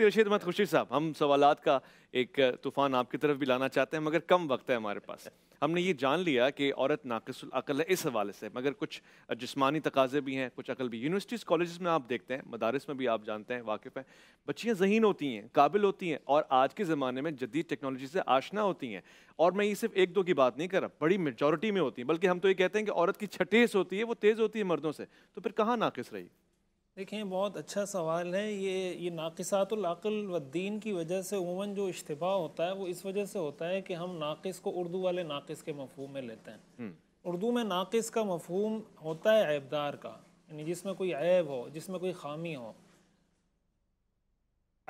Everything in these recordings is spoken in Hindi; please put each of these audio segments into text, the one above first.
तो रशीद अहमद खुशी साहब हम सवाल का एक तूफान आपकी तरफ भी लाना चाहते हैं मगर कम वक्त है हमारे पास हमने ये जान लिया कि औरत नाकसलअल है इस हवाले से मगर कुछ जिस्मानी तकाजे भी हैं कुछ अकल भी यूनिवर्सिटीज़ कॉलेज में आप देखते हैं मदारस में भी आप जानते हैं वाकिफ़ हैं बच्चियाँ जहीन होती हैं काबिल होती हैं और आज के ज़माने में जदीद टेक्नोलॉजी से आशना होती हैं और मैं ये सिर्फ एक दो की बात नहीं कर रहा बड़ी मेजोरिटी में होती हैं बल्कि हम तो ये कहते हैं कि औरत की छठेस होती है वो तेज़ होती है मर्दों से तो फिर कहाँ नाकस रही देखें बहुत अच्छा सवाल है ये ये नाक़सातुलअल दीन की वजह से उमन जो इश्तबा होता है वो इस वजह से होता है कि हम नाक़स को उर्दू वाले नाक़स के मफहम में लेते हैं हम्म। उर्दू में नाक़स का मफहम होता है ऐबदार का यानी जिसमें कोई ऐब हो जिसमें कोई खामी हो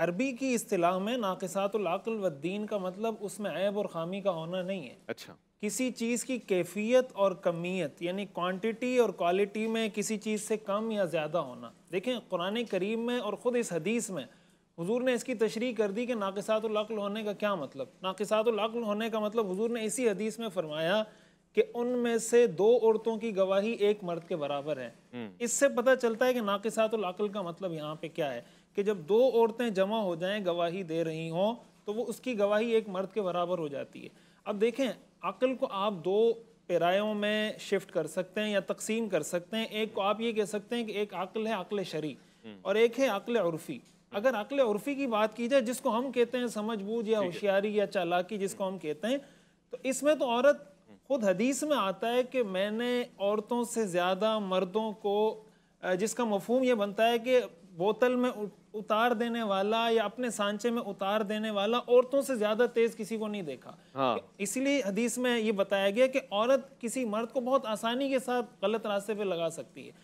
अरबी की असलाह में नाकसातुलाकलवद्दीन का मतलब उसमें ऐब और खामी का होना नहीं है अच्छा किसी चीज़ की कैफियत और कमियत यानी क्वांटिटी और क्वालिटी में किसी चीज़ से कम या ज़्यादा होना देखें कुरान करीम में और ख़ुद इस हदीस में हजूर ने इसकी तशरी कर दी कि नाकसातुलाकल होने का क्या मतलब नाकसातुलाकल होने का मतलब हजूर ने इसी हदीस में फरमाया कि उनमें से दो औरतों की गवाही एक मर्द के बराबर है हम्म। इससे पता चलता है कि नाकिसात अकल का मतलब यहाँ पे क्या है कि जब दो औरतें जमा हो जाएं गवाही दे रही हों तो वो उसकी गवाही एक मर्द के बराबर हो जाती है अब देखें अकल को आप दो पेरायों में शिफ्ट कर सकते हैं या तकसीम कर सकते हैं एक को आप ये कह सकते हैं कि एक अकल है अकल शरी हम्म। और एक है अकल उर्फी हम्म। अगर अकल उर्फी की बात की जाए जिसको हम कहते हैं समझ बूझ या होशियारी या चालाकी जिसको हम कहते हैं तो इसमें तो औरत खुद हदीस में आता है कि मैंने औरतों से ज़्यादा मर्दों को जिसका मफहम यह बनता है कि बोतल में उतार देने वाला या अपने सांचे में उतार देने वाला औरतों से ज़्यादा तेज़ किसी को नहीं देखा हाँ। इसलिए हदीस में ये बताया गया कि औरत किसी मर्द को बहुत आसानी के साथ गलत रास्ते पे लगा सकती है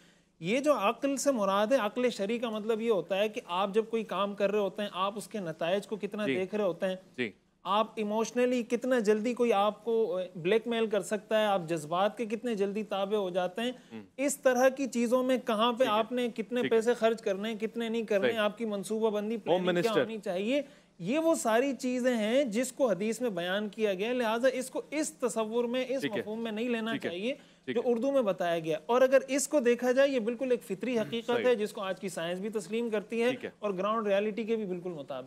ये जो अक्ल से मुराद है अक्ल शरी का मतलब ये होता है कि आप जब कोई काम कर रहे होते हैं आप उसके नतज को कितना देख रहे होते हैं आप इमोशनली कितना जल्दी कोई आपको ब्लैकमेल कर सकता है आप जज्बात के कितने जल्दी ताबे हो जाते हैं हम्म। इस तरह की चीजों में कहां पे आपने कितने पैसे खर्च करने कितने नहीं करने आपकी मनसूबाबंदी क्या होनी चाहिए ये वो सारी चीजें हैं जिसको हदीस में बयान किया गया लिहाजा इसको इस तस्वुर में इस मफहम में नहीं लेना चाहिए जो उर्दू में बताया गया और अगर इसको देखा जाए ये बिल्कुल एक फितरी हम्म, हकीकत है जिसको आज की साइंस भी तस्लीम करती है और ग्राउंड रियलिटी के भी बिल्कुल मुताबिक